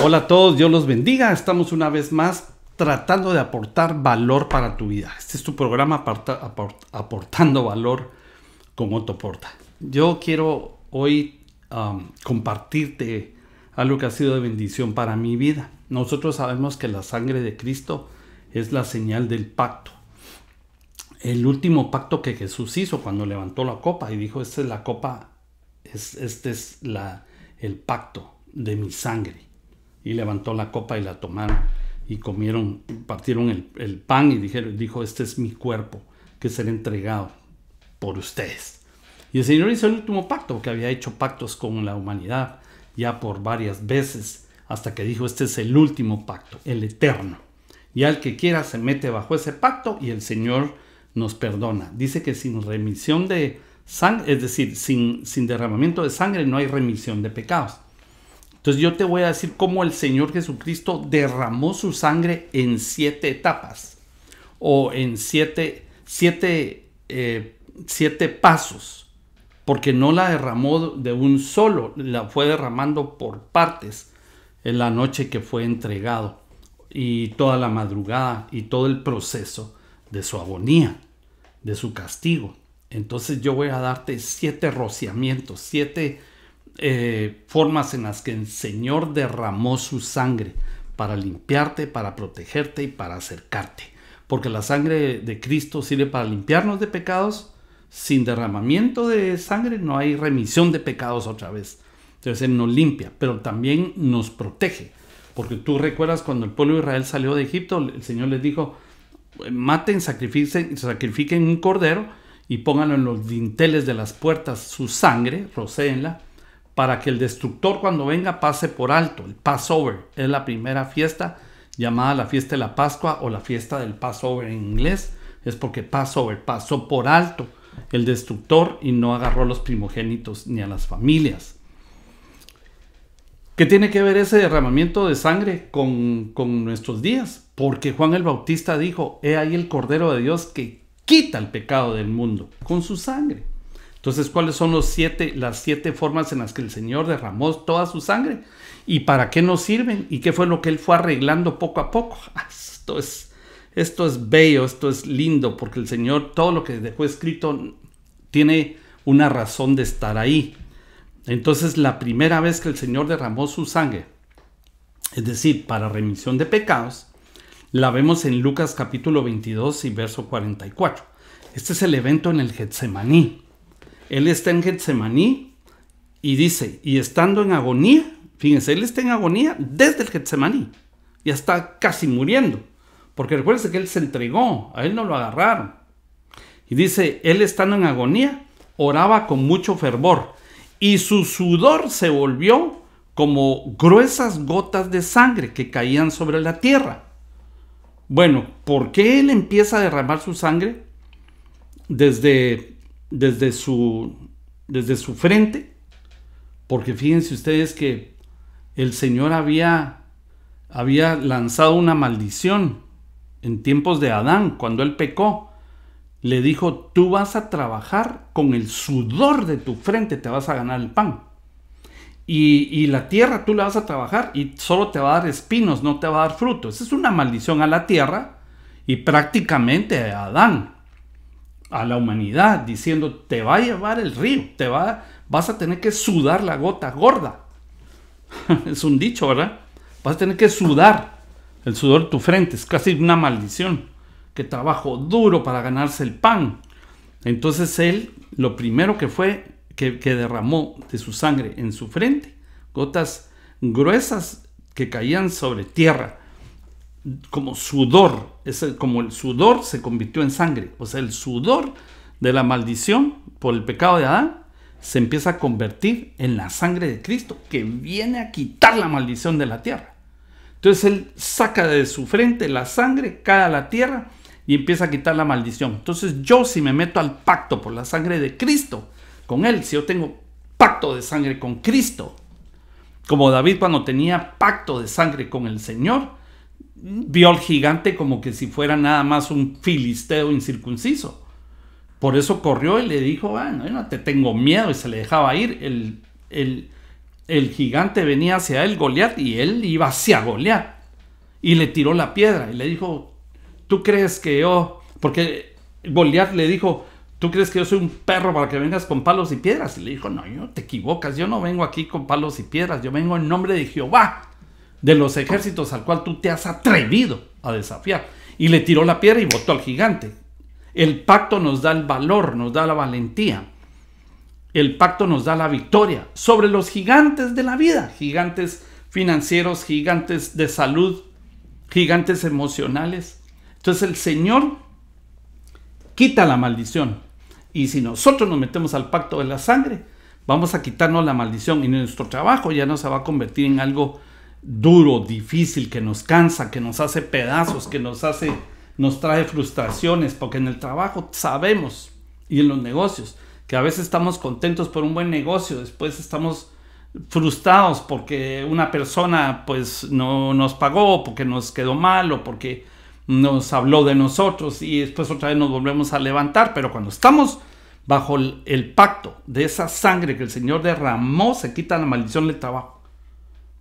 Hola a todos, Dios los bendiga. Estamos una vez más tratando de aportar valor para tu vida. Este es tu programa aportando valor con Otto Porta. Yo quiero hoy um, compartirte algo que ha sido de bendición para mi vida. Nosotros sabemos que la sangre de Cristo es la señal del pacto. El último pacto que Jesús hizo cuando levantó la copa y dijo, esta es la copa, este es el pacto de mi sangre y levantó la copa y la tomaron y comieron, partieron el, pan y dijeron, dijo, este es mi cuerpo que será entregado por ustedes. Y el Señor hizo el último pacto, que había hecho pactos con la humanidad ya por varias veces, hasta que dijo, este es el último pacto, el eterno. Y al que quiera se mete bajo ese pacto y el Señor nos perdona. Dice que sin remisión de sangre, es decir, sin, sin derramamiento de sangre no hay remisión de pecados. Entonces yo te voy a decir cómo el Señor Jesucristo derramó su sangre en siete etapas o en siete, siete, eh, siete pasos, porque no la derramó de un solo, la fue derramando por partes en la noche que fue entregado y toda la madrugada y todo el proceso de su agonía, de su castigo. Entonces yo voy a darte siete rociamientos, siete eh, formas en las que el Señor derramó su sangre para limpiarte, para protegerte y para acercarte. Porque la sangre de Cristo sirve para limpiarnos de pecados. Sin derramamiento de sangre no hay remisión de pecados otra vez. Entonces Él nos limpia, pero también nos protege. Porque tú recuerdas cuando el pueblo de Israel salió de Egipto, el Señor les dijo, maten, sacrifiquen, sacrifiquen un cordero y pónganlo en los dinteles de las puertas su sangre, rocéenla, para que el destructor cuando venga pase por alto. El Passover es la primera fiesta llamada la fiesta de la Pascua o la fiesta del Passover en inglés. Es porque Passover pasó por alto el destructor y no agarró a los primogénitos ni a las familias. ¿Qué tiene que ver ese derramamiento de sangre con, con nuestros días? Porque Juan el Bautista dijo, he ahí el Cordero de Dios que quita el pecado del mundo con su sangre. Entonces, ¿cuáles son los siete, las siete formas en las que el Señor derramó toda su sangre? ¿Y para qué nos sirven? ¿Y qué fue lo que Él fue arreglando poco a poco? Ah, esto es, esto es bello, esto es lindo, porque el Señor todo lo que dejó escrito tiene una razón de estar ahí. Entonces, la primera vez que el Señor derramó su sangre, es decir, para remisión de pecados, la vemos en Lucas capítulo 22 y verso 44. Este es el evento en el Getsemaní. Él está en Getsemaní y dice, y estando en agonía, fíjense, él está en agonía desde el Getsemaní. Ya está casi muriendo. Porque recuérdense que él se entregó, a él no lo agarraron. Y dice, él estando en agonía, oraba con mucho fervor. Y su sudor se volvió como gruesas gotas de sangre que caían sobre la tierra. Bueno, ¿por qué él empieza a derramar su sangre? Desde desde su, desde su frente, porque fíjense ustedes que el Señor había, había lanzado una maldición en tiempos de Adán, cuando él pecó. Le dijo, tú vas a trabajar con el sudor de tu frente, te vas a ganar el pan. Y, y, la tierra tú la vas a trabajar y solo te va a dar espinos, no te va a dar frutos. Es una maldición a la tierra y prácticamente a Adán a la humanidad diciendo, te va a llevar el río, te va, vas a tener que sudar la gota gorda. es un dicho, ¿verdad? Vas a tener que sudar el sudor de tu frente, es casi una maldición, que trabajo duro para ganarse el pan. Entonces él, lo primero que fue, que, que derramó de su sangre en su frente, gotas gruesas que caían sobre tierra como sudor, es como el sudor se convirtió en sangre, o sea, el sudor de la maldición por el pecado de Adán se empieza a convertir en la sangre de Cristo que viene a quitar la maldición de la tierra. Entonces él saca de su frente la sangre, cae a la tierra y empieza a quitar la maldición. Entonces yo si me meto al pacto por la sangre de Cristo con él, si yo tengo pacto de sangre con Cristo, como David cuando tenía pacto de sangre con el Señor, vio al gigante como que si fuera nada más un filisteo incircunciso. Por eso corrió y le dijo, ah, bueno, no te tengo miedo y se le dejaba ir. El, el, el gigante venía hacia él, Goliat, y él iba hacia Goliat. Y le tiró la piedra y le dijo, ¿tú crees que yo? Porque Goliat le dijo, ¿tú crees que yo soy un perro para que vengas con palos y piedras? Y le dijo, no, yo te equivocas, yo no vengo aquí con palos y piedras, yo vengo en nombre de Jehová, de los ejércitos al cual tú te has atrevido a desafiar. Y le tiró la piedra y votó al gigante. El pacto nos da el valor, nos da la valentía. El pacto nos da la victoria sobre los gigantes de la vida, gigantes financieros, gigantes de salud, gigantes emocionales. Entonces el Señor quita la maldición. Y si nosotros nos metemos al pacto de la sangre, vamos a quitarnos la maldición y nuestro trabajo ya no se va a convertir en algo duro, difícil, que nos cansa, que nos hace pedazos, que nos hace, nos trae frustraciones, porque en el trabajo sabemos y en los negocios que a veces estamos contentos por un buen negocio, después estamos frustrados porque una persona pues no nos pagó, porque nos quedó mal o porque nos habló de nosotros y después otra vez nos volvemos a levantar, pero cuando estamos bajo el, el pacto de esa sangre que el Señor derramó, se quita la maldición del trabajo.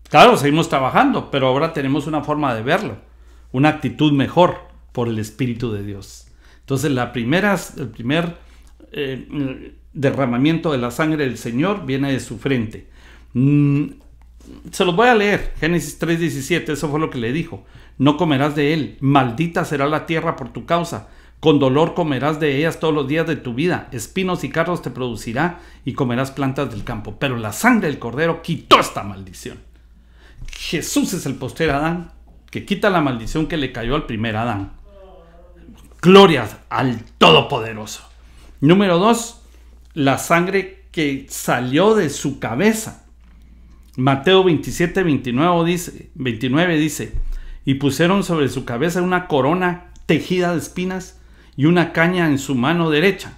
Claro, seguimos trabajando, pero ahora tenemos una forma de verlo, una actitud mejor por el Espíritu de Dios. Entonces, la primera, el primer eh, derramamiento de la sangre del Señor viene de su frente. Mm, se los voy a leer, Génesis 3:17, eso fue lo que le dijo. No comerás de él, maldita será la tierra por tu causa. Con dolor comerás de ellas todos los días de tu vida, espinos y carros te producirá y comerás plantas del campo. Pero la sangre del cordero quitó esta maldición. Jesús es el poster Adán que quita la maldición que le cayó al primer Adán. Gloria al Todopoderoso. Número dos, la sangre que salió de su cabeza. Mateo 27, 29 dice, 29 dice, y pusieron sobre su cabeza una corona tejida de espinas y una caña en su mano derecha.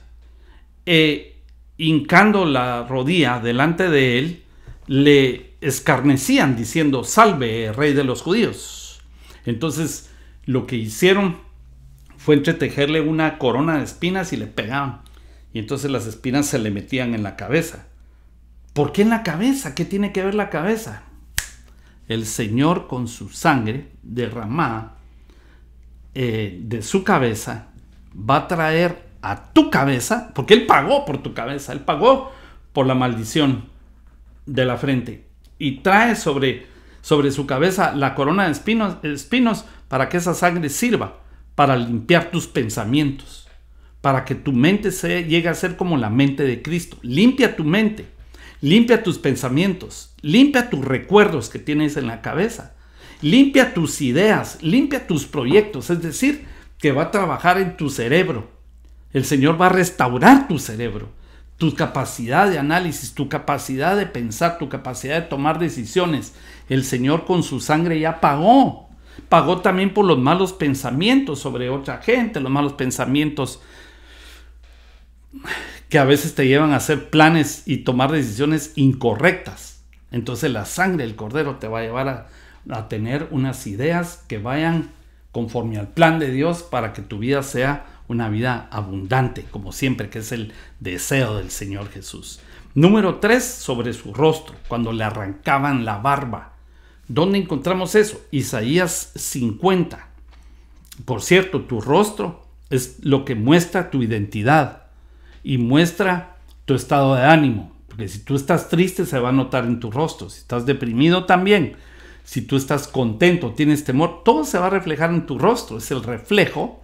E hincando la rodilla delante de él, le escarnecían diciendo, salve, rey de los judíos. Entonces lo que hicieron fue entretejerle una corona de espinas y le pegaban. Y entonces las espinas se le metían en la cabeza. ¿Por qué en la cabeza? ¿Qué tiene que ver la cabeza? El Señor con su sangre derramada eh, de su cabeza va a traer a tu cabeza, porque Él pagó por tu cabeza, Él pagó por la maldición de la frente y trae sobre, sobre su cabeza la corona de espinos, espinos para que esa sangre sirva para limpiar tus pensamientos, para que tu mente llegue a ser como la mente de Cristo. Limpia tu mente, limpia tus pensamientos, limpia tus recuerdos que tienes en la cabeza, limpia tus ideas, limpia tus proyectos, es decir, que va a trabajar en tu cerebro. El Señor va a restaurar tu cerebro tu capacidad de análisis, tu capacidad de pensar, tu capacidad de tomar decisiones. El Señor con su sangre ya pagó. Pagó también por los malos pensamientos sobre otra gente, los malos pensamientos que a veces te llevan a hacer planes y tomar decisiones incorrectas. Entonces la sangre del cordero te va a llevar a, a tener unas ideas que vayan conforme al plan de Dios para que tu vida sea una vida abundante, como siempre, que es el deseo del Señor Jesús. Número 3, sobre su rostro, cuando le arrancaban la barba. ¿Dónde encontramos eso? Isaías 50. Por cierto, tu rostro es lo que muestra tu identidad y muestra tu estado de ánimo. Porque si tú estás triste se va a notar en tu rostro, si estás deprimido también, si tú estás contento, tienes temor, todo se va a reflejar en tu rostro, es el reflejo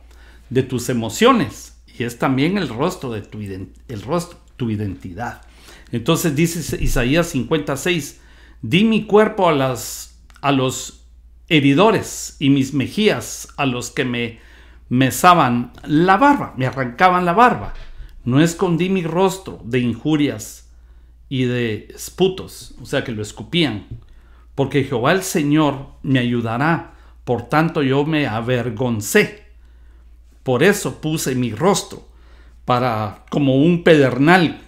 de tus emociones y es también el rostro de tu, el rostro, tu identidad. Entonces dice Isaías 56, di mi cuerpo a, las, a los heridores y mis mejillas a los que me mesaban la barba, me arrancaban la barba. No escondí mi rostro de injurias y de esputos, o sea que lo escupían, porque Jehová el Señor me ayudará, por tanto yo me avergoncé por eso puse mi rostro para como un pedernal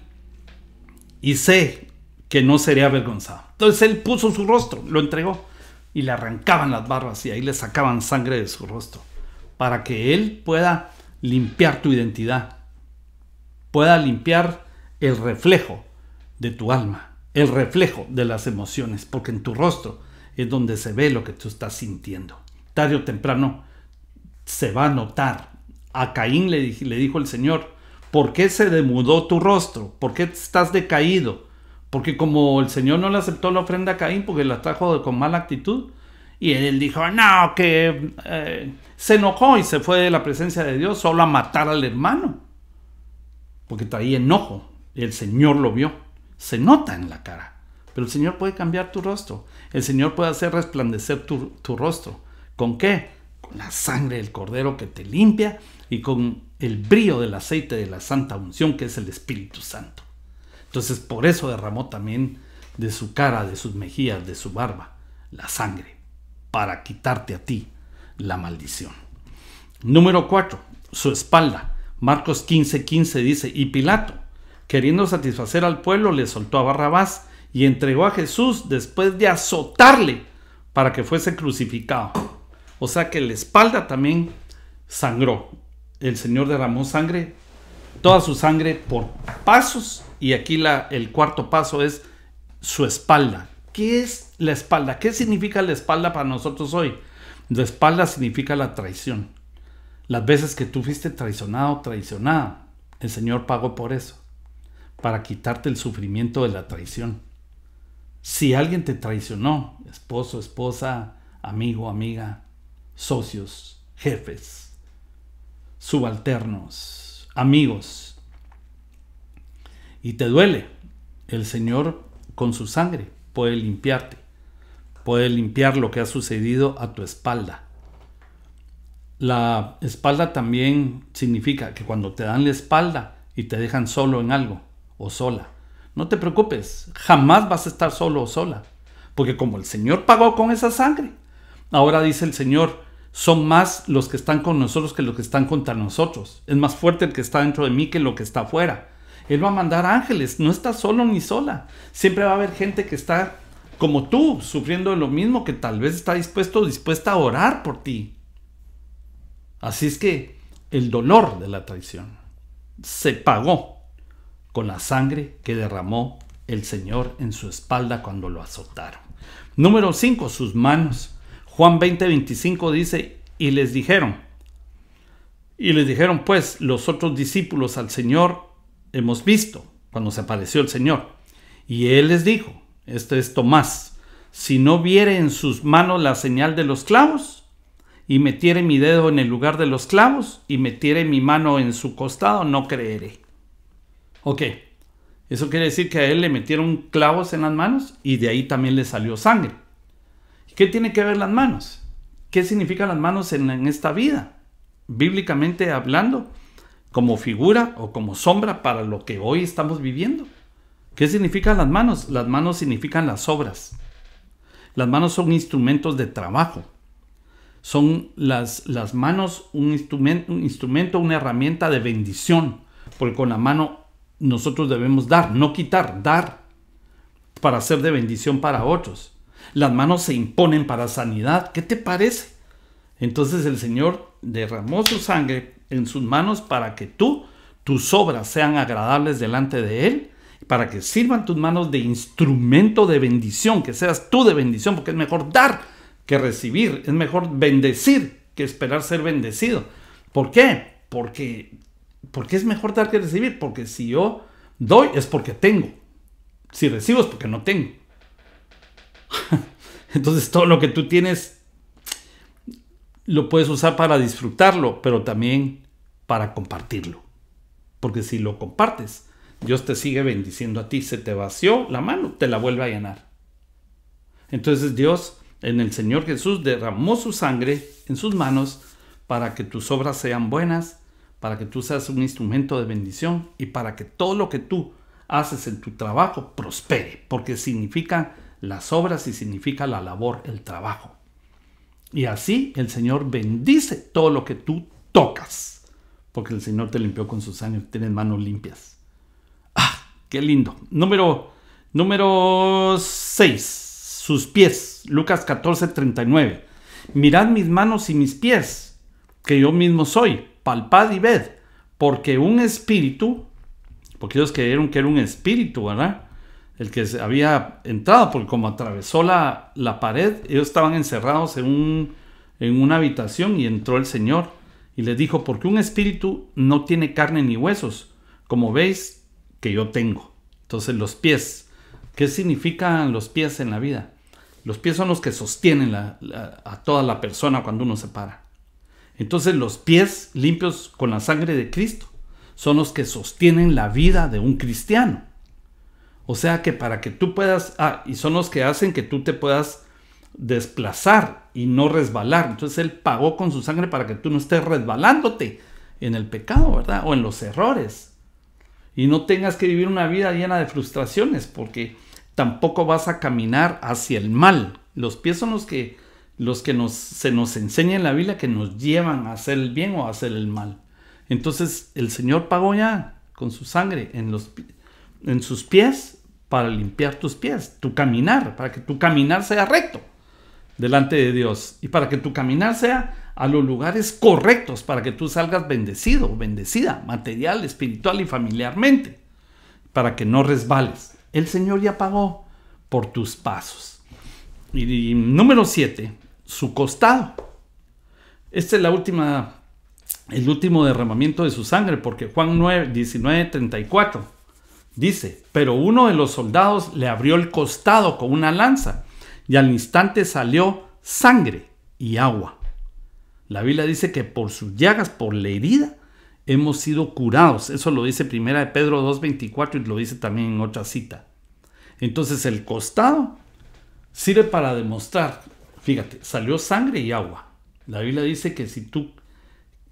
y sé que no sería avergonzado. Entonces él puso su rostro, lo entregó y le arrancaban las barbas y ahí le sacaban sangre de su rostro para que él pueda limpiar tu identidad, pueda limpiar el reflejo de tu alma, el reflejo de las emociones, porque en tu rostro es donde se ve lo que tú estás sintiendo. Tarde o temprano se va a notar a Caín le, dijo el Señor, ¿por qué se demudó tu rostro? ¿Por qué estás decaído? Porque como el Señor no le aceptó la ofrenda a Caín porque la trajo con mala actitud, y él dijo, no, que eh", se enojó y se fue de la presencia de Dios solo a matar al hermano, porque traía enojo, y el Señor lo vio, se nota en la cara, pero el Señor puede cambiar tu rostro, el Señor puede hacer resplandecer tu rostro, ¿con qué? con la sangre del cordero que te limpia y con el brillo del aceite de la santa unción que es el Espíritu Santo. Entonces por eso derramó también de su cara, de sus mejillas, de su barba, la sangre, para quitarte a ti la maldición. Número 4. Su espalda. Marcos 15, 15 dice, y Pilato, queriendo satisfacer al pueblo, le soltó a Barrabás y entregó a Jesús después de azotarle para que fuese crucificado. O sea que la espalda también sangró. El Señor derramó sangre, toda su sangre por pasos. Y aquí la, el cuarto paso es su espalda. ¿Qué es la espalda? ¿Qué significa la espalda para nosotros hoy? La espalda significa la traición. Las veces que tú fuiste traicionado, traicionada, el Señor pagó por eso, para quitarte el sufrimiento de la traición. Si alguien te traicionó, esposo, esposa, amigo, amiga, socios, jefes, subalternos, amigos. Y te duele. El Señor con su sangre puede limpiarte. Puede limpiar lo que ha sucedido a tu espalda. La espalda también significa que cuando te dan la espalda y te dejan solo en algo o sola, no te preocupes, jamás vas a estar solo o sola, porque como el Señor pagó con esa sangre, ahora dice el Señor, son más los que están con nosotros que los que están contra nosotros. Es más fuerte el que está dentro de mí que lo que está afuera. Él va a mandar ángeles, no está solo ni sola. Siempre va a haber gente que está como tú, sufriendo de lo mismo, que tal vez está dispuesto o dispuesta a orar por ti. Así es que el dolor de la traición se pagó con la sangre que derramó el Señor en su espalda cuando lo azotaron. Número 5, sus manos. Juan 20:25 dice, y les dijeron, y les dijeron pues los otros discípulos al Señor, hemos visto cuando se apareció el Señor. Y él les dijo, este es Tomás, si no viere en sus manos la señal de los clavos, y metiere mi dedo en el lugar de los clavos, y metiere mi mano en su costado, no creeré. Ok, eso quiere decir que a él le metieron clavos en las manos y de ahí también le salió sangre. ¿Qué tiene que ver las manos? ¿Qué significan las manos en, esta vida? Bíblicamente hablando, como figura o como sombra para lo que hoy estamos viviendo. ¿Qué significan las manos? Las manos significan las obras. Las manos son instrumentos de trabajo. Son las, las manos un, instrumento, un instrumento, una herramienta de bendición. Porque con la mano nosotros debemos dar, no quitar, dar para ser de bendición para otros las manos se imponen para sanidad. ¿Qué te parece? Entonces el Señor derramó su sangre en sus manos para que tú, tus obras sean agradables delante de Él, para que sirvan tus manos de instrumento de bendición, que seas tú de bendición, porque es mejor dar que recibir, es mejor bendecir que esperar ser bendecido. ¿Por qué? Porque, porque es mejor dar que recibir, porque si yo doy es porque tengo, si recibo es porque no tengo. Entonces todo lo que tú tienes lo puedes usar para disfrutarlo, pero también para compartirlo. Porque si lo compartes, Dios te sigue bendiciendo a ti. Se te vació la mano, te la vuelve a llenar. Entonces Dios en el Señor Jesús derramó su sangre en sus manos para que tus obras sean buenas, para que tú seas un instrumento de bendición y para que todo lo que tú haces en tu trabajo prospere, porque significa las obras y significa la labor, el trabajo. Y así el Señor bendice todo lo que tú tocas, porque el Señor te limpió con sus años, tienes manos limpias. ¡Ah! ¡Qué lindo! Número número 6. Sus pies. Lucas 14, 39. Mirad mis manos y mis pies, que yo mismo soy. Palpad y ved, porque un espíritu, porque ellos creyeron que era un espíritu, ¿verdad? el que había entrado, porque como atravesó la, la pared, ellos estaban encerrados en, un, en una habitación y entró el Señor y les dijo, porque un espíritu no tiene carne ni huesos, como veis que yo tengo. Entonces los pies, ¿qué significan los pies en la vida? Los pies son los que sostienen a toda la persona cuando uno se para. Entonces los pies limpios con la sangre de Cristo son los que sostienen la vida de un cristiano. O sea que para que tú puedas, ah, y son los que hacen que tú te puedas desplazar y no resbalar. Entonces Él pagó con su sangre para que tú no estés resbalándote en el pecado, ¿verdad? O en los errores. Y no tengas que vivir una vida llena de frustraciones, porque tampoco vas a caminar hacia el mal. Los pies son los que, los que nos, se nos enseña en la Biblia que nos llevan a hacer el bien o a hacer el mal. Entonces el Señor pagó ya con su sangre en, los, en sus pies para limpiar tus pies, tu caminar, para que tu caminar sea recto delante de Dios y para que tu caminar sea a los lugares correctos, para que tú salgas bendecido, bendecida, material, espiritual y familiarmente, para que no resbales. El Señor ya pagó por tus pasos. Y, número 7, su costado. Este es la última, el último derramamiento de su sangre, porque Juan 9, 19, 34 Dice, pero uno de los soldados le abrió el costado con una lanza y al instante salió sangre y agua. La Biblia dice que por sus llagas, por la herida, hemos sido curados. Eso lo dice primera de Pedro 2.24 y lo dice también en otra cita. Entonces el costado sirve para demostrar, fíjate, salió sangre y agua. La Biblia dice que si tú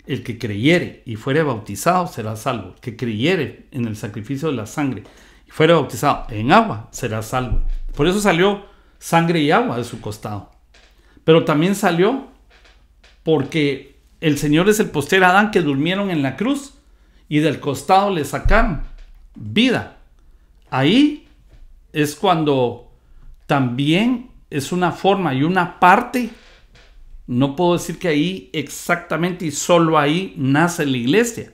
el que creyere y fuere bautizado será salvo. El que creyere en el sacrificio de la sangre y fuere bautizado en agua será salvo. Por eso salió sangre y agua de su costado. Pero también salió porque el Señor es el poster Adán que durmieron en la cruz y del costado le sacaron vida. Ahí es cuando también es una forma y una parte no puedo decir que ahí exactamente y solo ahí nace la iglesia.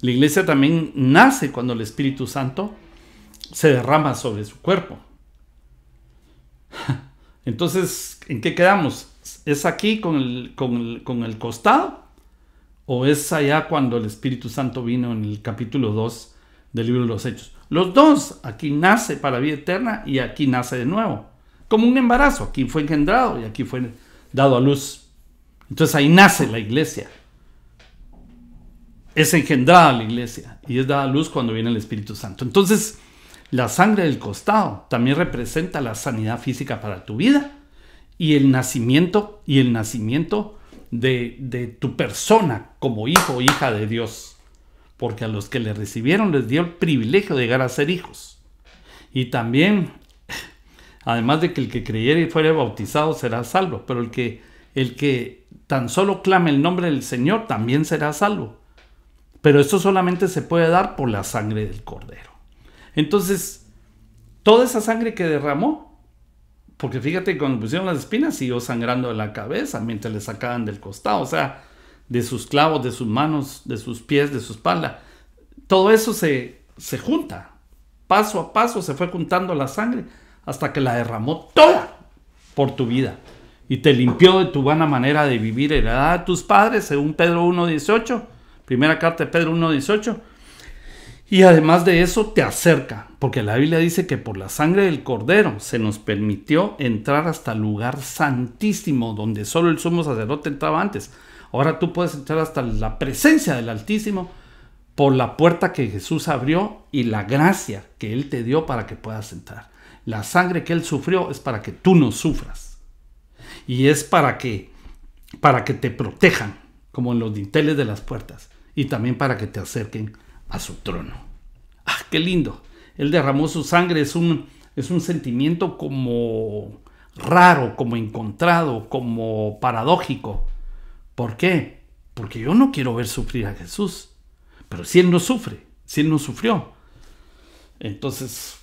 La iglesia también nace cuando el Espíritu Santo se derrama sobre su cuerpo. Entonces, ¿en qué quedamos? ¿Es aquí con el, con costado? ¿O es allá cuando el Espíritu Santo vino en el capítulo 2 del libro de los Hechos? Los dos, aquí nace para vida eterna y aquí nace de nuevo. Como un embarazo, aquí fue engendrado y aquí fue dado a luz. Entonces ahí nace la iglesia. Es engendrada la iglesia y es dada luz cuando viene el Espíritu Santo. Entonces, la sangre del costado también representa la sanidad física para tu vida y el nacimiento y el nacimiento de, de tu persona como hijo o hija de Dios. Porque a los que le recibieron les dio el privilegio de llegar a ser hijos. Y también, además de que el que creyere y fuere bautizado será salvo, pero el que el que tan solo clame el nombre del Señor también será salvo. Pero esto solamente se puede dar por la sangre del cordero. Entonces, toda esa sangre que derramó, porque fíjate, cuando pusieron las espinas siguió sangrando de la cabeza mientras le sacaban del costado, o sea, de sus clavos, de sus manos, de sus pies, de su espalda. Todo eso se junta. Paso a paso se fue juntando la sangre hasta que la derramó toda por tu vida y te limpió de tu vana manera de vivir heredada de tus padres, según Pedro 1.18, primera carta de Pedro 1.18. Y además de eso te acerca, porque la Biblia dice que por la sangre del cordero se nos permitió entrar hasta el lugar santísimo, donde solo el sumo sacerdote entraba antes. Ahora tú puedes entrar hasta la presencia del Altísimo por la puerta que Jesús abrió y la gracia que Él te dio para que puedas entrar. La sangre que Él sufrió es para que tú no sufras y es para que, para que te protejan, como en los dinteles de las puertas, y también para que te acerquen a su trono. ¡Ah, qué lindo! Él derramó su sangre, es un, es un sentimiento como raro, como encontrado, como paradójico. ¿Por qué? Porque yo no quiero ver sufrir a Jesús. Pero si Él no sufre, si Él no sufrió, entonces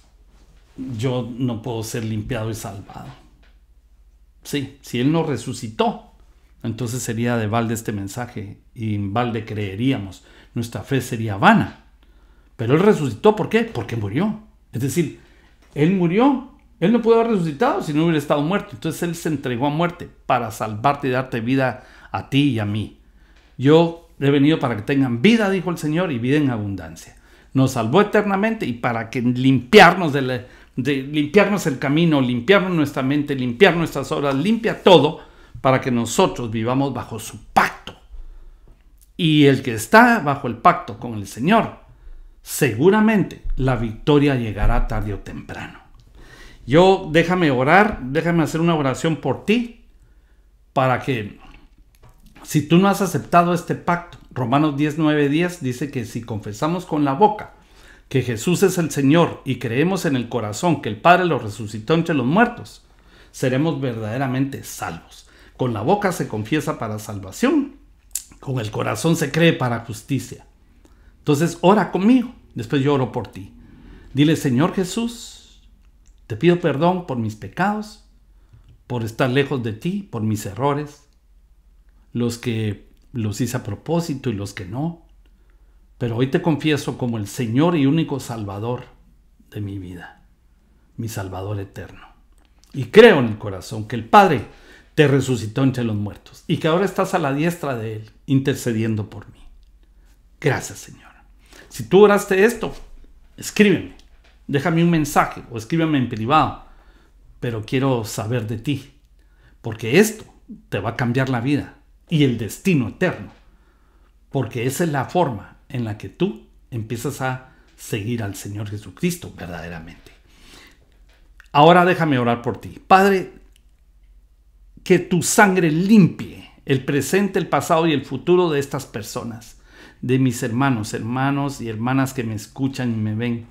yo no puedo ser limpiado y salvado. Sí, si Él no resucitó, entonces sería de balde este mensaje y en balde creeríamos. Nuestra fe sería vana. Pero Él resucitó, ¿por qué? Porque murió. Es decir, Él murió. Él no pudo haber resucitado si no hubiera estado muerto. Entonces Él se entregó a muerte para salvarte y darte vida a ti y a mí. Yo he venido para que tengan vida, dijo el Señor, y vida en abundancia. Nos salvó eternamente y para que limpiarnos de la, de limpiarnos el camino, limpiarnos nuestra mente, limpiar nuestras obras, limpia todo para que nosotros vivamos bajo su pacto. Y el que está bajo el pacto con el Señor, seguramente la victoria llegará tarde o temprano. Yo déjame orar, déjame hacer una oración por ti, para que si tú no has aceptado este pacto, Romanos 19:10 dice que si confesamos con la boca, que Jesús es el Señor y creemos en el corazón que el Padre lo resucitó entre los muertos, seremos verdaderamente salvos. Con la boca se confiesa para salvación, con el corazón se cree para justicia. Entonces ora conmigo, después yo oro por ti. Dile, Señor Jesús, te pido perdón por mis pecados, por estar lejos de ti, por mis errores, los que los hice a propósito y los que no pero hoy te confieso como el Señor y único Salvador de mi vida, mi Salvador eterno. Y creo en el corazón que el Padre te resucitó entre los muertos y que ahora estás a la diestra de Él, intercediendo por mí. Gracias, Señor. Si tú oraste esto, escríbeme, déjame un mensaje o escríbeme en privado, pero quiero saber de ti, porque esto te va a cambiar la vida y el destino eterno, porque esa es la forma en la que tú empiezas a seguir al Señor Jesucristo verdaderamente. Ahora déjame orar por ti. Padre, que tu sangre limpie el presente, el pasado y el futuro de estas personas, de mis hermanos, hermanos y hermanas que me escuchan y me ven.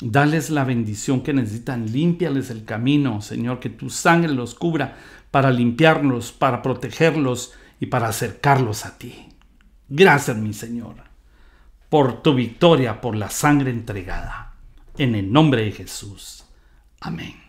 Dales la bendición que necesitan, límpiales el camino, Señor, que tu sangre los cubra para limpiarlos, para protegerlos y para acercarlos a ti. Gracias, mi Señor por tu victoria, por la sangre entregada. En el nombre de Jesús. Amén.